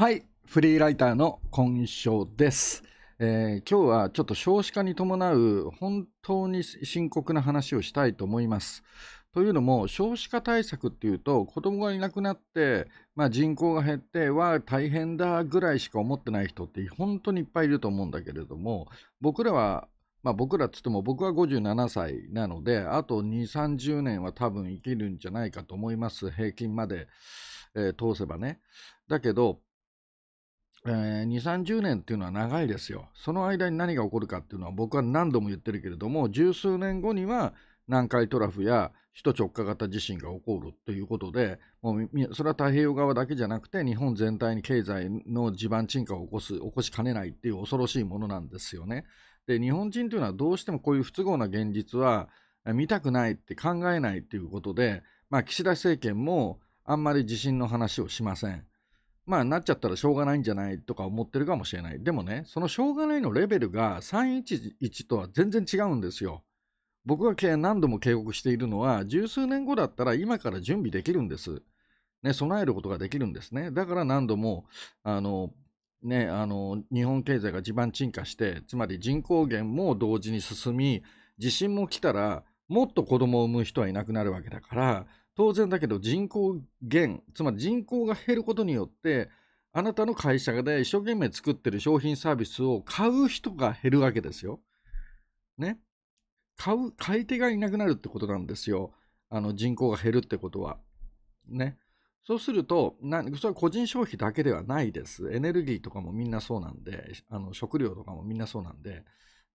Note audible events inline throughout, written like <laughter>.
はい、フリーライターの今章です、えー、今日はちょっと少子化に伴う本当に深刻な話をしたいと思います。というのも少子化対策っていうと子供がいなくなって、まあ、人口が減っては大変だぐらいしか思ってない人って本当にいっぱいいると思うんだけれども僕らはまあ、僕らっつっても僕は57歳なのであと2 3 0年は多分生きるんじゃないかと思います平均まで、えー、通せばねだけどえー、2、30年っていうのは長いですよ。その間に何が起こるかっていうのは僕は何度も言ってるけれども、十数年後には南海トラフや首都直下型地震が起こるということで、もうそれは太平洋側だけじゃなくて、日本全体に経済の地盤沈下を起こす、起こしかねないっていう恐ろしいものなんですよね。で、日本人というのはどうしてもこういう不都合な現実は見たくないって考えないということで、まあ、岸田政権もあんまり地震の話をしません。まあ、なっちゃったらしょうがないんじゃないとか思ってるかもしれない。でもね、そのしょうがないのレベルが311とは全然違うんですよ。僕が何度も警告しているのは、十数年後だったら今から準備できるんです。ね、備えることができるんですね。だから何度も、あの、ね、あの、日本経済が地盤沈下して、つまり人口減も同時に進み、地震も来たら、もっと子供を産む人はいなくなるわけだから、当然だけど人口減、つまり人口が減ることによって、あなたの会社で一生懸命作ってる商品サービスを買う人が減るわけですよ。ね。買う、買い手がいなくなるってことなんですよ。あの人口が減るってことは。ね。そうすると、なそれは個人消費だけではないです。エネルギーとかもみんなそうなんで、あの食料とかもみんなそうなんで、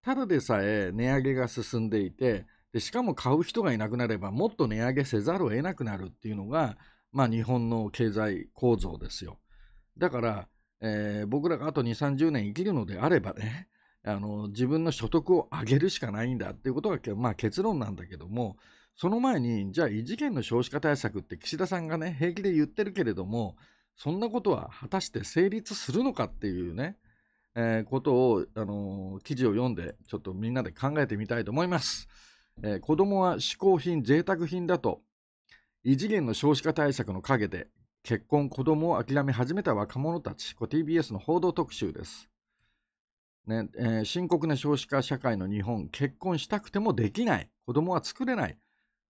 ただでさえ値上げが進んでいて、でしかも買う人がいなくなればもっと値上げせざるを得なくなるっていうのが、まあ、日本の経済構造ですよ。だから、えー、僕らがあと2、30年生きるのであればね、あの自分の所得を上げるしかないんだっていうことが、まあ、結論なんだけども、その前に、じゃあ異次元の少子化対策って岸田さんがね、平気で言ってるけれども、そんなことは果たして成立するのかっていうね、えー、ことを、あのー、記事を読んで、ちょっとみんなで考えてみたいと思います。えー、子供は嗜好品、贅沢品だと、異次元の少子化対策の陰で、結婚、子供を諦め始めた若者たち、TBS の報道特集です。ねえー、深刻な少子化社会の日本、結婚したくてもできない、子供は作れない、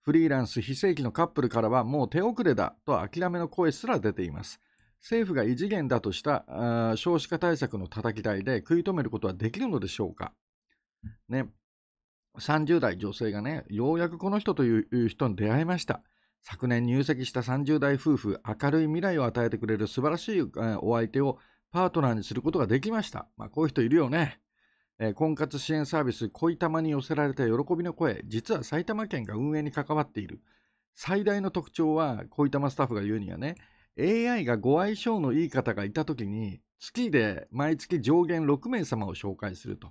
フリーランス非正規のカップルからはもう手遅れだと諦めの声すら出ています。政府が異次元だとした少子化対策のたたき台で食い止めることはできるのでしょうか、ね、30代女性がね、ようやくこの人という人に出会いました。昨年入籍した30代夫婦、明るい未来を与えてくれる素晴らしいお相手をパートナーにすることができました。まあ、こういう人いるよね。えー、婚活支援サービス、恋たまに寄せられた喜びの声、実は埼玉県が運営に関わっている。最大の特徴は、恋たまスタッフが言うにはね、AI がご相性のいい方がいたときに、月で毎月上限6名様を紹介すると。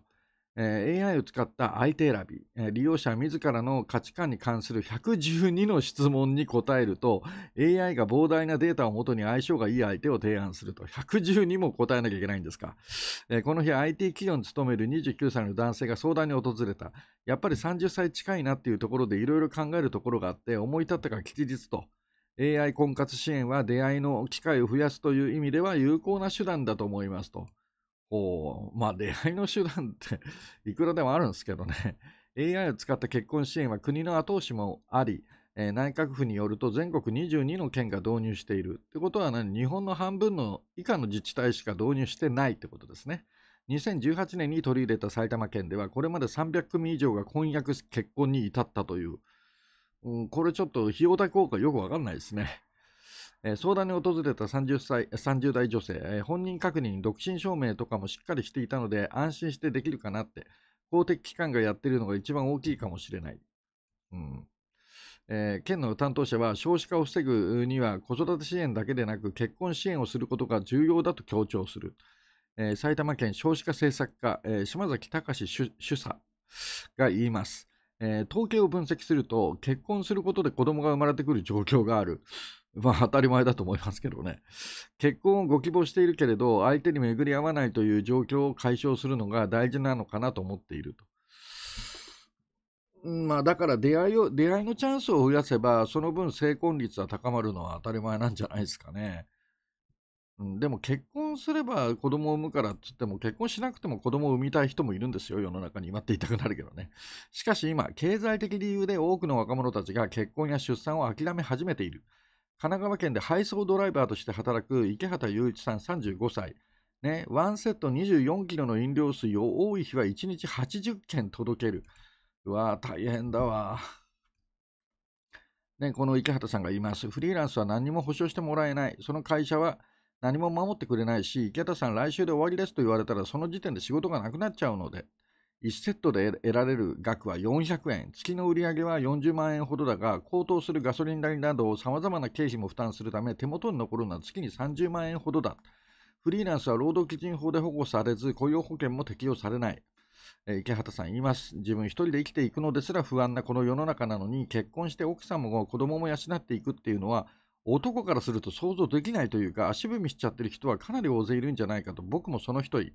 えー、AI を使った相手選び、えー、利用者自らの価値観に関する112の質問に答えると、AI が膨大なデータをもとに相性がいい相手を提案すると、112も答えなきゃいけないんですか。えー、この日、IT 企業に勤める29歳の男性が相談に訪れた。やっぱり30歳近いなっていうところでいろいろ考えるところがあって、思い立ったが吉日と。AI 婚活支援は出会いの機会を増やすという意味では有効な手段だと思いますと。こまあ、恋愛の手段っていくらでもあるんですけどね AI <laughs> を使った結婚支援は国の後押しもあり、えー、内閣府によると全国22の県が導入している。ってことは、日本の半分の以下の自治体しか導入してないってことですね。2018年に取り入れた埼玉県では、これまで300組以上が婚約結婚に至ったという、うん、これちょっと費用対効果よくわかんないですね。相談に訪れた 30, 歳30代女性、本人確認、独身証明とかもしっかりしていたので、安心してできるかなって、公的機関がやっているのが一番大きいかもしれない。うんえー、県の担当者は少子化を防ぐには子育て支援だけでなく結婚支援をすることが重要だと強調する、えー、埼玉県少子化政策課、えー、島崎隆主主査が言います、統計を分析すると結婚することで子供が生まれてくる状況がある <laughs> まあ当たり前だと思いますけどね。結婚をご希望しているけれど、相手に巡り合わないという状況を解消するのが大事なのかなと思っていると。まあ、だから出会いを出会いのチャンスを増やせば、その分、成婚率は高まるのは当たり前なんじゃないですかね。うん、でも結婚すれば子供を産むからって言っても、結婚しなくても子供を産みたい人もいるんですよ、世の中に。今って言いたくなるけどね。しかし今、経済的理由で多くの若者たちが結婚や出産を諦め始めている。神奈川県で配送ドライバーとして働く池畑雄一さん35歳。ね、ワンセット24キロの飲料水を多い日は1日80件届ける。うわー、大変だわ。ね、この池畑さんが言います。フリーランスは何も保証してもらえない。その会社は何も守ってくれないし、池畑さん来週で終わりですと言われたら、その時点で仕事がなくなっちゃうので。1セットで得られる額は400円、月の売り上げは40万円ほどだが、高騰するガソリン代など、さまざまな経費も負担するため、手元に残るのは月に30万円ほどだ。フリーランスは労働基準法で保護されず、雇用保険も適用されない。え池畑さん言います。自分一人で生きていくのですら不安なこの世の中なのに、結婚して奥さんも子供も養っていくっていうのは、男からすると想像できないというか、足踏みしちゃってる人はかなり大勢いるんじゃないかと、僕もその一人。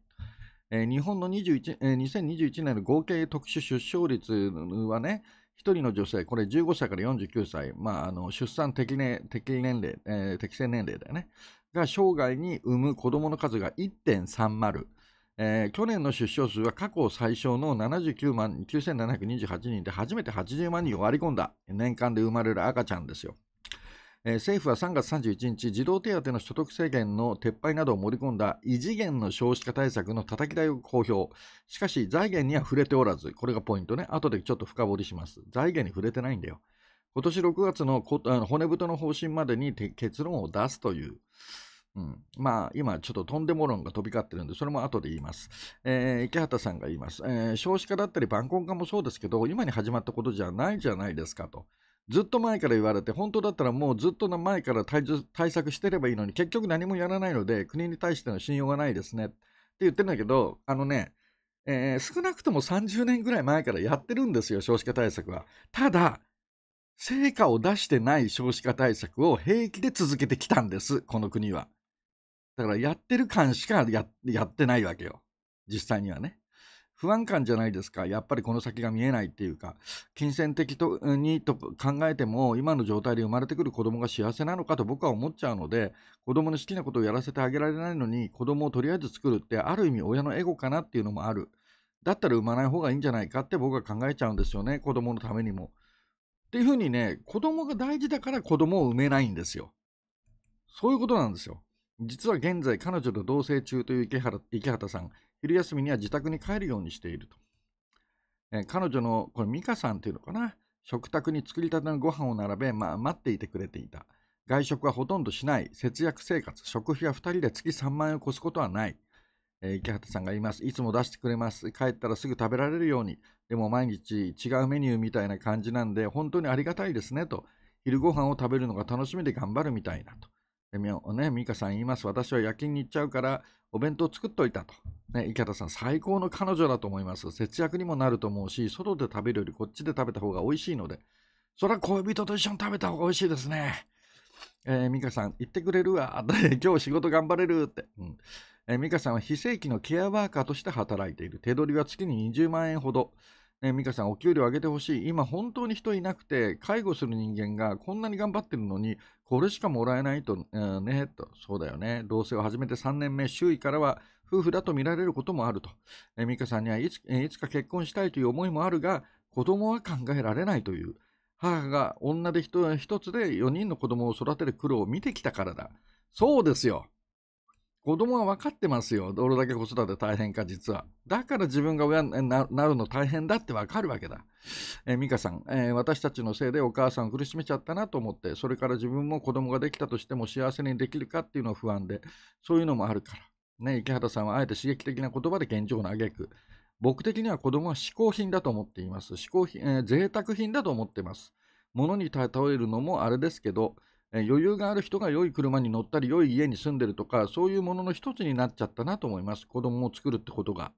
えー、日本の21、えー、2021年の合計特殊出生率はね、1人の女性、これ15歳から49歳、まあ、あの出産適年適年齢、えー、適正年齢だよね、が生涯に産む子供の数が1.30。えー、去年の出生数は過去最小の79万9728人で初めて80万人を割り込んだ年間で生まれる赤ちゃんですよ。政府は3月31日、児童手当の所得制限の撤廃などを盛り込んだ異次元の少子化対策のたたき台を公表。しかし、財源には触れておらず、これがポイントね。後でちょっと深掘りします。財源に触れてないんだよ。今年6月の骨太の方針までに結論を出すという。うん、まあ、今、ちょっととんでも論が飛び交ってるんで、それも後で言います。えー、池畑さんが言います、えー、少子化だったり、晩婚化もそうですけど、今に始まったことじゃないじゃないですかと。ずっと前から言われて、本当だったらもうずっと前から対策してればいいのに、結局何もやらないので、国に対しての信用がないですねって言ってるんだけど、あのね、えー、少なくとも30年ぐらい前からやってるんですよ、少子化対策は。ただ、成果を出してない少子化対策を平気で続けてきたんです、この国は。だからやってる感しかやってないわけよ、実際にはね。不安感じゃないですか。やっぱりこの先が見えないっていうか、金銭的とにと考えても、今の状態で生まれてくる子供が幸せなのかと僕は思っちゃうので、子供の好きなことをやらせてあげられないのに、子供をとりあえず作るって、ある意味親のエゴかなっていうのもある。だったら産まない方がいいんじゃないかって僕は考えちゃうんですよね。子供のためにも。っていうふうにね、子供が大事だから子供を産めないんですよ。そういうことなんですよ。実は現在、彼女と同棲中という池原池畑さん、昼休みには自宅に帰るようにしていると。え彼女の、これ、美香さんっていうのかな、食卓に作りたてのご飯を並べ、まあ、待っていてくれていた。外食はほとんどしない。節約生活。食費は2人で月3万円を越すことはない。えー、池畑さんが言います。いつも出してくれます。帰ったらすぐ食べられるように。でも毎日違うメニューみたいな感じなんで、本当にありがたいですねと。昼ご飯を食べるのが楽しみで頑張るみたいなと。ね、美香さん言います。私は夜勤に行っちゃうから、お弁当作っといたと。ね、池田さん、最高の彼女だと思います。節約にもなると思うし、外で食べるよりこっちで食べた方が美味しいので、そりゃ恋人と一緒に食べた方が美味しいですね。えー、美香さん、行ってくれるわ。<laughs> 今日仕事頑張れるって。うんえー、美香さんは非正規のケアワーカーとして働いている。手取りは月に20万円ほど。ね、美香さん、お給料上げてほしい。今、本当に人いなくて、介護する人間がこんなに頑張ってるのに、これしかもらえないと、えー、ね、と、そうだよね。同棲を始めて3年目、周囲からは夫婦だと見られることもあると。美香さんにはいつ、えー、いつか結婚したいという思いもあるが、子供は考えられないという。母が女で一つで4人の子供を育てる苦労を見てきたからだ。そうですよ。子供は分かってますよ。どれだけ子育て大変か、実は。だから自分が親になるの大変だって分かるわけだ。えー、美香さん、えー、私たちのせいでお母さんを苦しめちゃったなと思って、それから自分も子供ができたとしても幸せにできるかっていうのは不安で、そういうのもあるから。ね、池畑さんはあえて刺激的な言葉で現状を嘆く。僕的には子供は嗜好品だと思っています。嗜好品、えー、贅沢品だと思っています。物に例えるのもあれですけど、余裕がある人が良い車に乗ったり、良い家に住んでるとか、そういうものの一つになっちゃったなと思います。子供を作るってことが。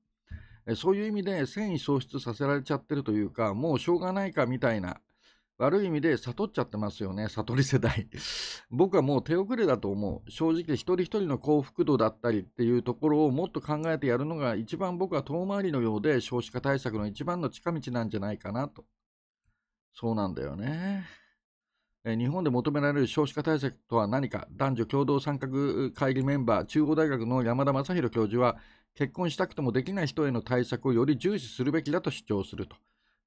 そういう意味で戦意喪失させられちゃってるというか、もうしょうがないかみたいな、悪い意味で悟っちゃってますよね、悟り世代。<laughs> 僕はもう手遅れだと思う。正直一人一人の幸福度だったりっていうところをもっと考えてやるのが一番僕は遠回りのようで少子化対策の一番の近道なんじゃないかなと。そうなんだよね。日本で求められる少子化対策とは何か、男女共同参画会議メンバー、中央大学の山田正宏教授は、結婚したくてもできない人への対策をより重視するべきだと主張すると。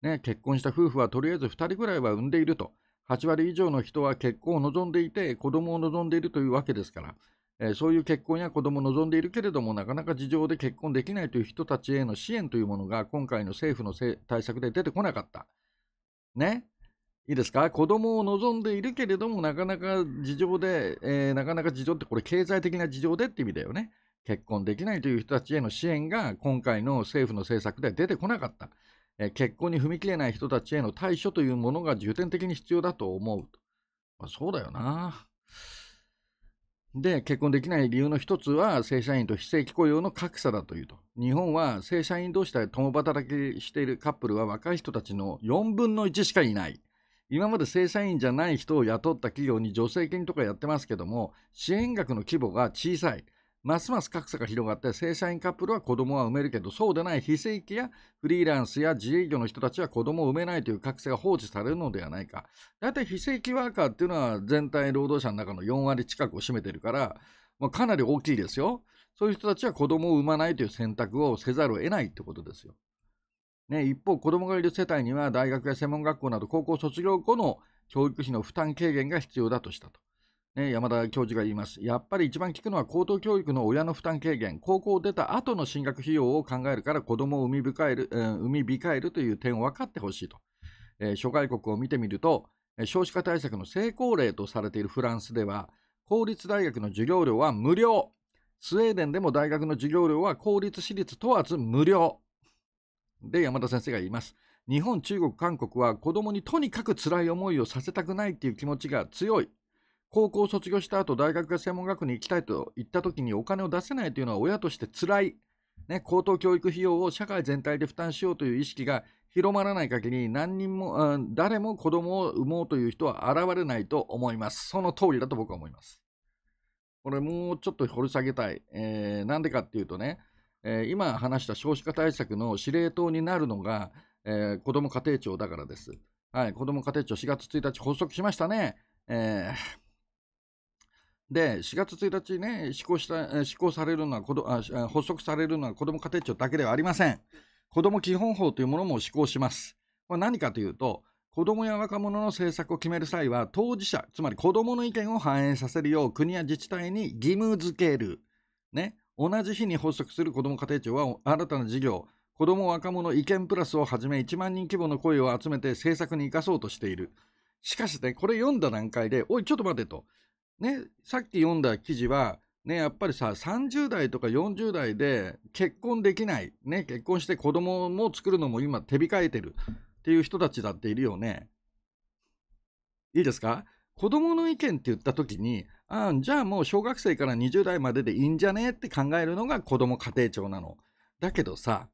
ね、結婚した夫婦はとりあえず2人ぐらいは産んでいると。8割以上の人は結婚を望んでいて、子供を望んでいるというわけですから、えー、そういう結婚や子供を望んでいるけれども、なかなか事情で結婚できないという人たちへの支援というものが、今回の政府の対策で出てこなかった。ね、いいですか子供を望んでいるけれども、なかなか事情で、えー、なかなか事情ってこれ経済的な事情でって意味だよね。結婚できないという人たちへの支援が今回の政府の政策で出てこなかった。えー、結婚に踏み切れない人たちへの対処というものが重点的に必要だと思う。まあ、そうだよな。で、結婚できない理由の一つは、正社員と非正規雇用の格差だというと。日本は正社員同士で共働きしているカップルは若い人たちの4分の1しかいない。今まで正社員じゃない人を雇った企業に助成金とかやってますけども、支援額の規模が小さい。ますます格差が広がって正社員カップルは子供は産めるけどそうでない非正規やフリーランスや自営業の人たちは子供を産めないという格差が放置されるのではないか大体非正規ワーカーっていうのは全体労働者の中の4割近くを占めてるから、まあ、かなり大きいですよそういう人たちは子供を産まないという選択をせざるを得ないってことですよね、一方、子供がいる世帯には大学や専門学校など高校卒業後の教育費の負担軽減が必要だとしたと。ね、山田教授が言います。やっぱり一番効くのは高等教育の親の負担軽減、高校を出た後の進学費用を考えるから子供を産み控える,、えー、産み控えるという点を分かってほしいと、えー、諸外国を見てみると、少子化対策の成功例とされているフランスでは、公立大学の授業料は無料。スウェーデンでも大学の授業料は公立私立問わず無料。で、山田先生が言います。日本、中国、韓国は子供にとにかく辛い思いをさせたくないっていう気持ちが強い。高校を卒業した後、大学や専門学校に行きたいと言った時にお金を出せないというのは親として辛い。ね、高等教育費用を社会全体で負担しようという意識が広まらない限り、何人も、うん、誰も子供を産もうという人は現れないと思います。その通りだと僕は思います。これもうちょっと掘り下げたい。えー、なんでかっていうとね、えー、今話した少子化対策の司令塔になるのが、えー、子ども家庭庁だからです。はい、子ども家庭庁4月1日発足しましたね。えー、で、4月1日ね、施行した、施行されるのは子どあ、発足されるのは子ども家庭庁だけではありません。子ども基本法というものも施行します。これ何かというと、子どもや若者の政策を決める際は、当事者、つまり子どもの意見を反映させるよう国や自治体に義務付ける。ね。同じ日に発足する子ども家庭庁は新たな事業子ども若者意見プラスをはじめ1万人規模の声を集めて政策に生かそうとしているしかしねこれ読んだ段階でおいちょっと待てと、ね、さっき読んだ記事はね、やっぱりさ30代とか40代で結婚できない、ね、結婚して子供も作るのも今手控えてるっていう人たちだっているよね。いいですか子供の意見って言った時にあじゃあもう小学生から20代まででいいんじゃねって考えるのが子ども家庭庁なの。だけどさ、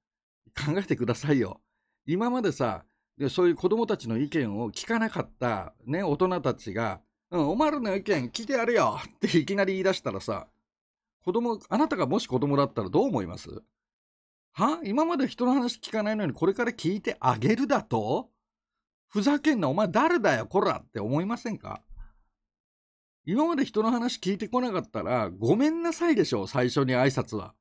考えてくださいよ。今までさ、そういう子どもたちの意見を聞かなかった、ね、大人たちが、うん、お前らの意見聞いてやるよっていきなり言い出したらさ、子供、あなたがもし子供だったらどう思いますは今まで人の話聞かないのにこれから聞いてあげるだとふざけんな、お前誰だよ、こらって思いませんか今まで人の話聞いてこなかったら、ごめんなさいでしょ、最初に挨拶は。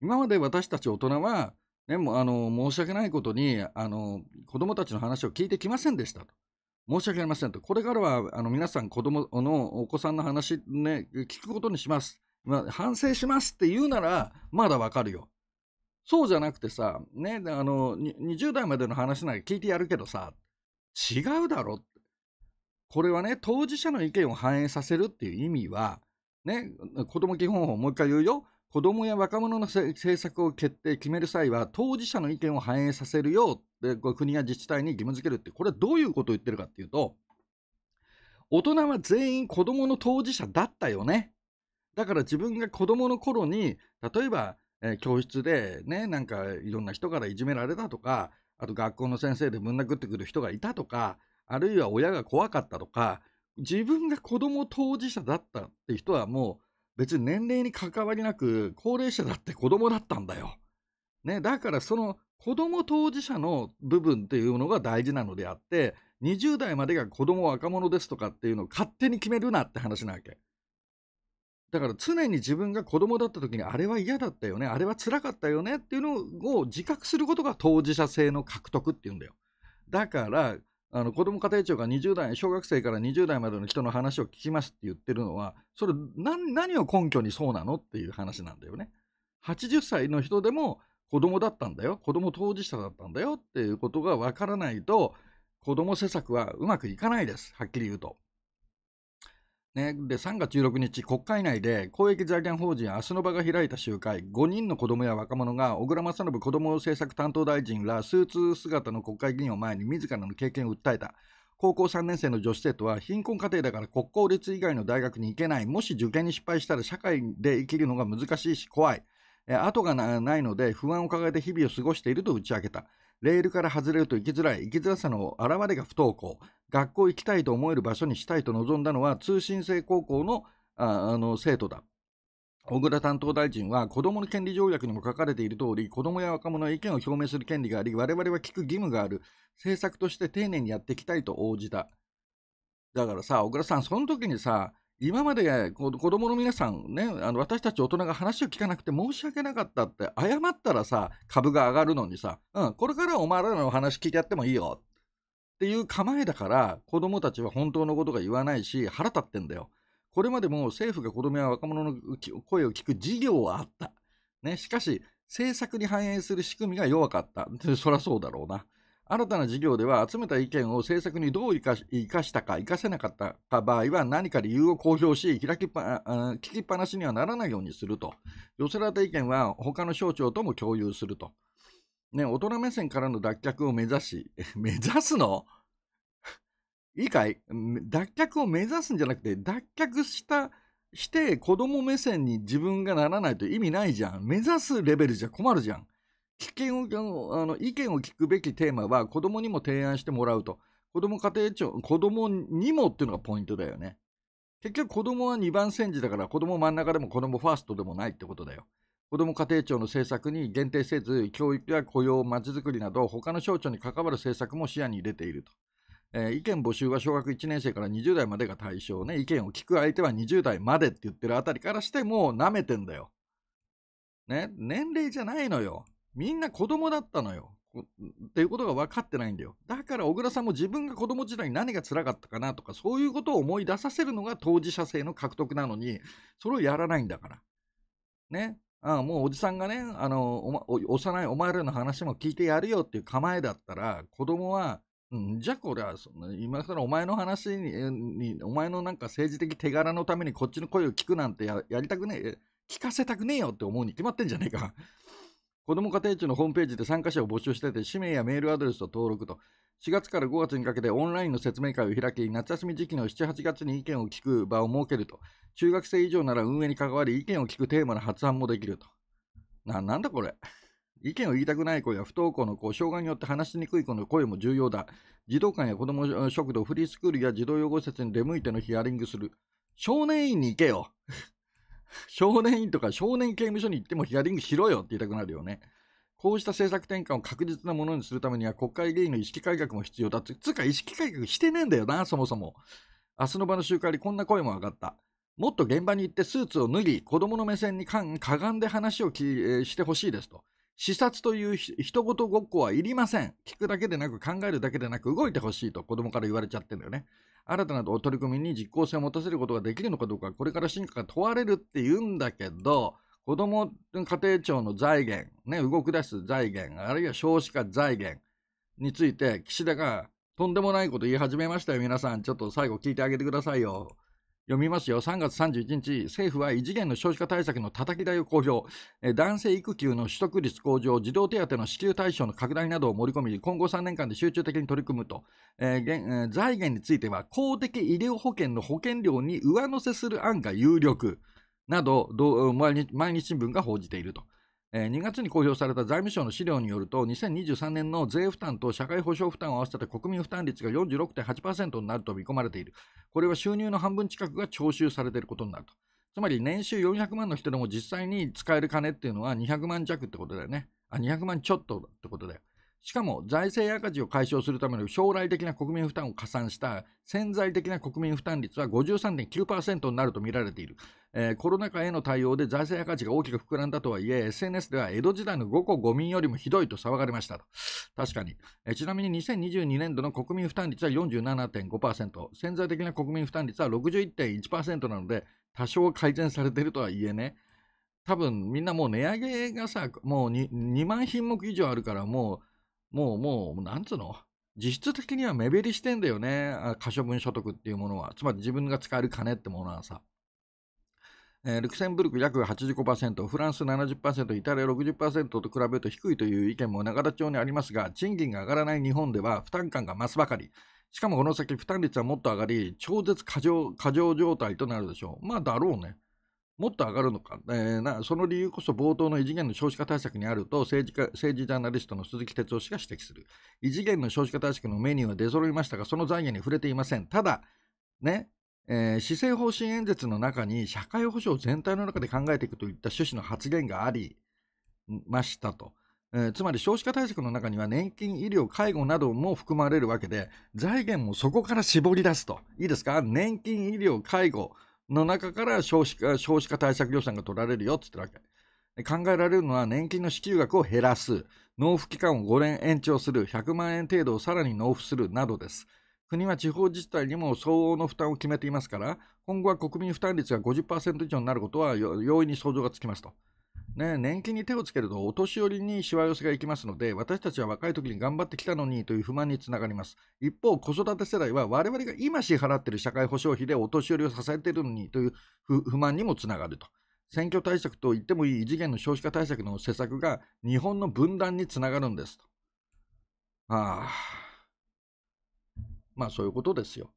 今まで私たち大人は、ね、もあの申し訳ないことにあの子供たちの話を聞いてきませんでしたと。申し訳ありませんと。これからはあの皆さん子供のお子さんの話、ね、聞くことにします。まあ、反省しますって言うならまだわかるよ。そうじゃなくてさ、ね、あの20代までの話なら聞いてやるけどさ違うだろって。これはね、当事者の意見を反映させるっていう意味は、ね、子ども基本法、もう一回言うよ。子どもや若者の政策を決定、決める際は、当事者の意見を反映させるよう、国や自治体に義務付けるって、これはどういうことを言ってるかっていうと、大人は全員子どもの当事者だったよね。だから自分が子どもの頃に、例えば、えー、教室でね、なんかいろんな人からいじめられたとか、あと学校の先生でぶん殴ってくる人がいたとか、あるいは親が怖かったとか、自分が子供当事者だったって人はもう別に年齢に関わりなく高齢者だって子供だったんだよ。ね、だからその子供当事者の部分っていうのが大事なのであって、20代までが子供若者ですとかっていうのを勝手に決めるなって話なわけ。だから常に自分が子供だった時にあれは嫌だったよね、あれは辛かったよねっていうのを自覚することが当事者性の獲得っていうんだよ。だからあの子ども家庭庁が20代小学生から20代までの人の話を聞きますって言ってるのはそれ何を根拠にそうなのっていう話なんだよね。80歳の人でも子どもだったんだよ子ども当事者だったんだよっていうことがわからないと子ども施策はうまくいかないですはっきり言うと。ね、で3月16日、国会内で公益財団法人明日の場が開いた集会、5人の子どもや若者が小倉正信子ども政策担当大臣らスーツ姿の国会議員を前に自らの経験を訴えた。高校3年生の女子生徒は貧困家庭だから国公立以外の大学に行けない。もし受験に失敗したら社会で生きるのが難しいし怖い。え後がないので不安を抱えて日々を過ごしていると打ち明けた。レールから外れると行きづらい、生きづらさの表れが不登校、学校行きたいと思える場所にしたいと望んだのは通信制高校のあの生徒だ。小倉担当大臣は子どもの権利条約にも書かれている通り子どもや若者の意見を表明する権利があり我々は聞く義務がある政策として丁寧にやっていきたいと応じただからさ小倉さんその時にさ今まで子供の皆さんね、あの私たち大人が話を聞かなくて申し訳なかったって、謝ったらさ、株が上がるのにさ、うん、これからお前らの話聞いてやってもいいよっていう構えだから、子供たちは本当のことが言わないし、腹立ってんだよ。これまでも政府が子供や若者の声を聞く事業はあった。ね、しかし、政策に反映する仕組みが弱かった。そりゃそうだろうな。新たな事業では集めた意見を政策にどう生かしたか、生かせなかったか場合は何か理由を公表し、開きっぱ聞きっぱなしにはならないようにすると。寄せられた意見は他の省庁とも共有すると。ね、大人目線からの脱却を目指し、<laughs> 目指すの <laughs> いいかい脱却を目指すんじゃなくて、脱却したして子供目線に自分がならないと意味ないじゃん。目指すレベルじゃ困るじゃん。意見をあの意見を聞くべきテーマは子供にも提案してもらうと。子供家庭庁、子供にもっていうのがポイントだよね。結局子供は2番煎じだから子供真ん中でも子供ファーストでもないってことだよ。子供家庭庁の政策に限定せず、教育や雇用、まちづくりなど他の省庁に関わる政策も視野に入れていると。えー、意見募集は小学1年生から20代までが対象ね。意見を聞く相手は20代までって言ってるあたりからしてもう舐めてんだよ。ね、年齢じゃないのよ。みんな子供だったのよ。っていうことが分かってないんだよ。だから小倉さんも自分が子供時代に何が辛かったかなとか、そういうことを思い出させるのが当事者性の獲得なのに、それをやらないんだから。ね。ああもうおじさんがね、あの、おま、幼いお前らの話も聞いてやるよっていう構えだったら、子供は、うん、じゃあこれはその、今更お前の話にお前のなんか政治的手柄のためにこっちの声を聞くなんてやりたくねえ、聞かせたくねえよって思うに決まってんじゃねえか。子ども家庭庁のホームページで参加者を募集してて、氏名やメールアドレスと登録と、4月から5月にかけてオンラインの説明会を開き、夏休み時期の7、8月に意見を聞く場を設けると、中学生以上なら運営に関わり、意見を聞くテーマの発案もできると。な、なんだこれ。意見を言いたくない子や不登校の子、障害によって話しにくい子の声も重要だ。児童館や子ども食堂、フリースクールや児童養護施設に出向いてのヒアリングする。少年院に行けよ少年院とか少年刑務所に行ってもヒアリングしろよって言いたくなるよね。こうした政策転換を確実なものにするためには国会議員の意識改革も必要だって。つうか意識改革してねえんだよな、そもそも。明日の場の集会でこんな声も上がった。もっと現場に行ってスーツを脱ぎ、子供の目線にかかがんで話をき、えー、してほしいですと。視察というひとごっこはいりません。聞くだけでなく考えるだけでなく動いてほしいと子供から言われちゃってんだよね。新たな取り組みに実効性を持たせることができるのかどうか、これから進化が問われるって言うんだけど、子ども家庭庁の財源、ね、動き出す財源、あるいは少子化財源について、岸田がとんでもないこと言い始めましたよ、皆さん。ちょっと最後聞いてあげてくださいよ。読みますよ。3月31日、政府は異次元の少子化対策のたたき台を公表、え男性育休の取得率向上、児童手当の支給対象の拡大などを盛り込み、今後3年間で集中的に取り組むと、えー、えー、財源については公的医療保険の保険料に上乗せする案が有力など、毎日新聞が報じていると。2月に公表された財務省の資料によると、2023年の税負担と社会保障負担を合わせた国民負担率が46.8%になると見込まれている。これは収入の半分近くが徴収されていることになると。つまり年収400万の人でも実際に使える金っていうのは200万弱ってことだよね。あ、200万ちょっとってことだよ。しかも財政赤字を解消するための将来的な国民負担を加算した潜在的な国民負担率は53.9%になると見られている。えー、コロナ禍への対応で財政赤字が大きく膨らんだとはいえ、SNS では江戸時代の5個5民よりもひどいと騒がれましたと。確かに、えー、ちなみに2022年度の国民負担率は47.5%、潜在的な国民負担率は61.1%なので、多少改善されているとはいえね、多分みんなもう値上げがさ、もう 2, 2万品目以上あるから、もう、もう、もう、なんつうの実質的には目減りしてんだよね。可処分所得っていうものは。つまり自分が使える金ってものはさ。えー、ルクセンブルク約85%、フランス70%、イタリア60%と比べると低いという意見も永田町にありますが、賃金が上がらない日本では負担感が増すばかり。しかもこの先負担率はもっと上がり、超絶過剰過剰状態となるでしょう。まあだろうね。もっと上がるのか、えー、なその理由こそ冒頭の異次元の少子化対策にあると政治家政治ジャーナリストの鈴木哲夫氏が指摘する。異次元の少子化対策のメニューは出揃いましたが、その財源に触れていません。ただ、ね、えー、施政方針演説の中に社会保障全体の中で考えていくといった趣旨の発言がありましたと。えー、つまり少子化対策の中には年金、医療、介護なども含まれるわけで、財源もそこから絞り出すと。いいですか年金、医療、介護の中から少子化少子化対策予算が取られるよって言ってるわけ。考えられるのは年金の支給額を減らす、納付期間を5年延長する、100万円程度をさらに納付するなどです。国は地方自治体にも相応の負担を決めていますから、今後は国民負担率が50%以上になることは容易に想像がつきますと。ね、年金に手をつけるとお年寄りにしわ寄せがいきますので私たちは若い時に頑張ってきたのにという不満につながります一方子育て世代は我々が今支払っている社会保障費でお年寄りを支えているのにという不満にもつながると選挙対策といってもいい異次元の少子化対策の施策が日本の分断につながるんですと。ああまあそういうことですよ。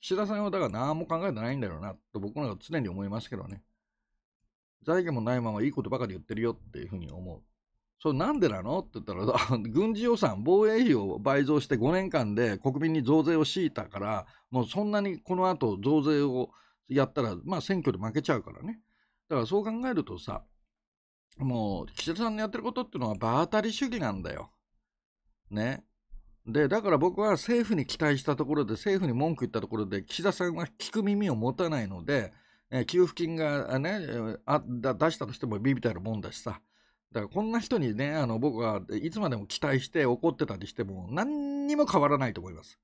岸田さんはだから何も考えてないんだろうなと僕らは常に思いますけどね。財源もないままいいことばかり言ってるよっていうふうに思う。それなんでなのって言ったら、<laughs> 軍事予算、防衛費を倍増して5年間で国民に増税を強いたから、もうそんなにこの後増税をやったら、まあ選挙で負けちゃうからね。だからそう考えるとさ、もう岸田さんのやってることっていうのは場当たり主義なんだよ。ね。で、だから僕は政府に期待したところで、政府に文句言ったところで、岸田さんは聞く耳を持たないので、えー、給付金がね、あ出したとしてもビビたるもんだしさ、だからこんな人にね、あの僕はいつまでも期待して怒ってたりしても、何にも変わらないと思います。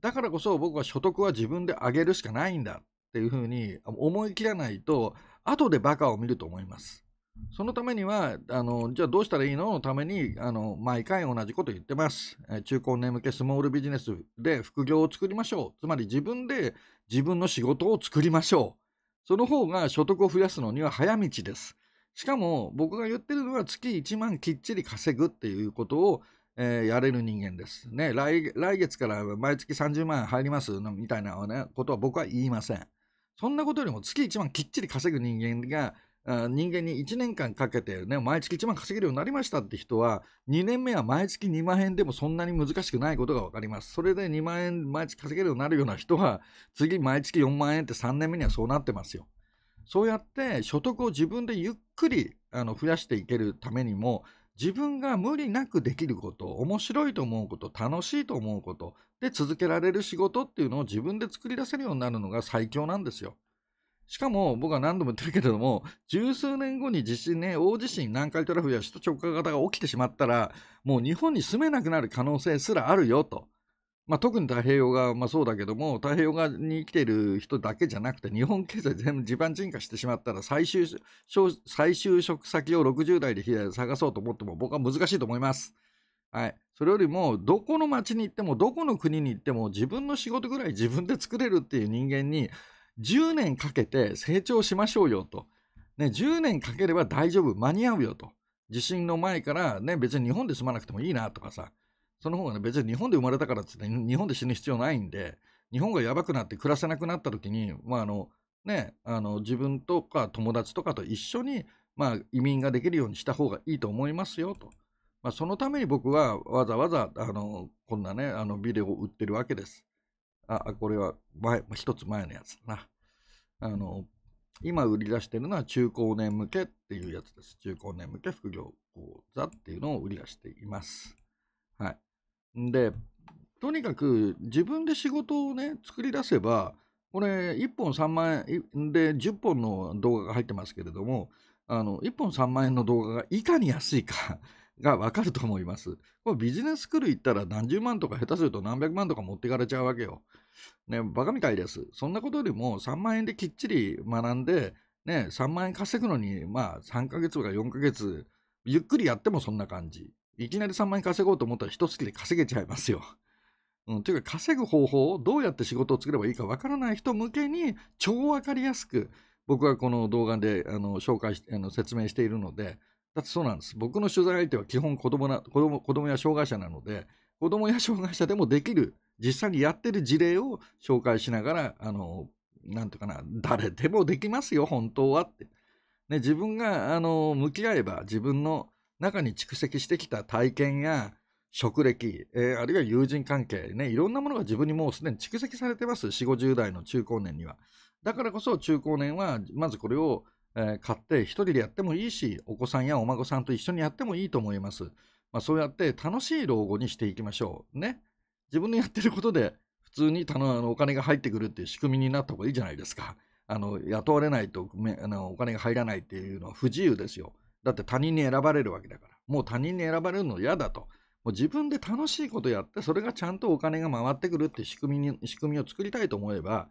だからこそ僕は所得は自分で上げるしかないんだっていうふうに思い切らないと、後でバカを見ると思います。そのためには、あのじゃあどうしたらいいののためにあの、毎回同じこと言ってます。中高年向けスモールビジネスで副業を作りましょう。つまり自分で自分の仕事を作りましょう。その方が所得を増やすのには早道です。しかも僕が言ってるのは月1万きっちり稼ぐっていうことを、えー、やれる人間です。ね来、来月から毎月30万入りますみたいな、ね、ことは僕は言いません。そんなことよりも月1万きっちり稼ぐ人間が人間に1年間かけて、ね、毎月1万稼げるようになりましたって人は、2年目は毎月2万円でもそんなに難しくないことが分かります。それで2万円毎月稼げるようになるような人は、次毎月4万円って3年目にはそうなってますよ。そうやって所得を自分でゆっくりあの増やしていけるためにも、自分が無理なくできること、面白いと思うこと、楽しいと思うことで続けられる仕事っていうのを自分で作り出せるようになるのが最強なんですよ。しかも、僕は何度も言ってるけれども、十数年後に地震ね、大地震、南海トラフや首都直下型が起きてしまったら、もう日本に住めなくなる可能性すらあるよと。まあ、特に太平洋側、まあ、そうだけども、太平洋側に生きている人だけじゃなくて、日本経済全部地盤沈下してしまったら最終、最終職先を60代で探そうと思っても、僕は難しいと思います。はい、それよりも、どこの町に行っても、どこの国に行っても、自分の仕事ぐらい自分で作れるっていう人間に、10年かけて成長しましょうよと。ね、10年かければ大丈夫、間に合うよと。地震の前から、ね、別に日本で住まなくてもいいなとかさ、その方がね、別に日本で生まれたからっ言って、日本で死ぬ必要ないんで、日本がやばくなって暮らせなくなった時に、まああのね、あの自分とか友達とかと一緒に、まあ、移民ができるようにした方がいいと思いますよと。まあ、そのために僕はわざわざあのこんなね、あのビデオを売ってるわけです。あ、これは前、一つ前のやつだな。あの、今売り出してるのは中高年向けっていうやつです。中高年向け副業講座っていうのを売り出しています。はい。で、とにかく自分で仕事をね、作り出せば、これ1本3万円で10本の動画が入ってますけれども、あの1本3万円の動画がいかに安いかがわかると思います。これビジネススクール行ったら何十万とか下手すると何百万とか持っていかれちゃうわけよ。ね、バカみたいです。そんなことよりも3万円できっちり学んで、ね、3万円稼ぐのに、まあ3ヶ月とか4ヶ月、ゆっくりやってもそんな感じ。いきなり3万円稼ごうと思ったら一月で稼げちゃいますよ。うん、というか稼ぐ方法をどうやって仕事を作ればいいかわからない人向けに超わかりやすく僕はこの動画であの紹介しあの説明しているので、だってそうなんです。僕の取材相手は基本子供な子供子供や障害者なので、子供や障害者でもできる、実際にやってる事例を紹介しながら、あの、なんうかな、誰でもできますよ、本当はって。ね、自分が、あの、向き合えば、自分の中に蓄積してきた体験や、職歴、えー、あるいは友人関係、ね、いろんなものが自分にもうすでに蓄積されてます、4、50代の中高年には。だからこそ中高年は、まずこれをえー、買って一人でやってもいいし、お子さんやお孫さんと一緒にやってもいいと思います。まあ、そうやって楽しい老後にしていきましょう。ね。自分のやってることで普通にあのお金が入ってくるっていう仕組みになった方がいいじゃないですか。あの雇われないとあのお金が入らないっていうのは不自由ですよ。だって他人に選ばれるわけだから。もう他人に選ばれるの嫌だと。もう自分で楽しいことやって、それがちゃんとお金が回ってくるって仕組みに仕組みを作りたいと思えば、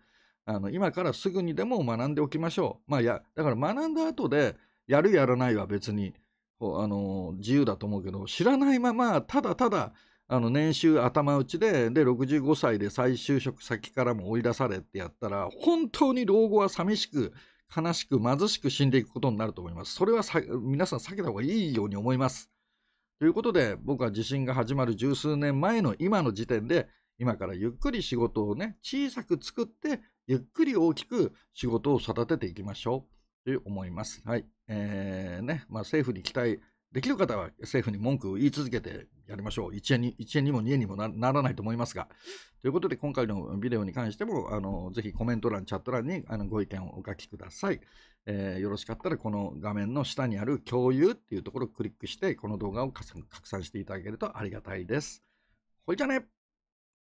あの今からすぐにでも学んでおきましょう。まあ、やだから学んだ後でやるやらないは別にあの自由だと思うけど知らないままただただあの年収頭打ちでで65歳で再就職先からも追い出されってやったら本当に老後は寂しく悲しく貧しく死んでいくことになると思います。それは皆さん避けた方がいいように思います。ということで僕は地震が始まる十数年前の今の時点で今からゆっくり仕事をね小さく作ってゆっくり大きく仕事を育てていきましょうと思います。はい。えー、ね、まあ政府に期待できる方は政府に文句を言い続けてやりましょう。1円に ,1 円にも2円にもならないと思いますが。ということで、今回のビデオに関しても、あのぜひコメント欄、チャット欄にあのご意見をお書きください、えー、よろしかったら、この画面の下にある共有っていうところをクリックして、この動画を拡散していただけるとありがたいです。ほいじゃね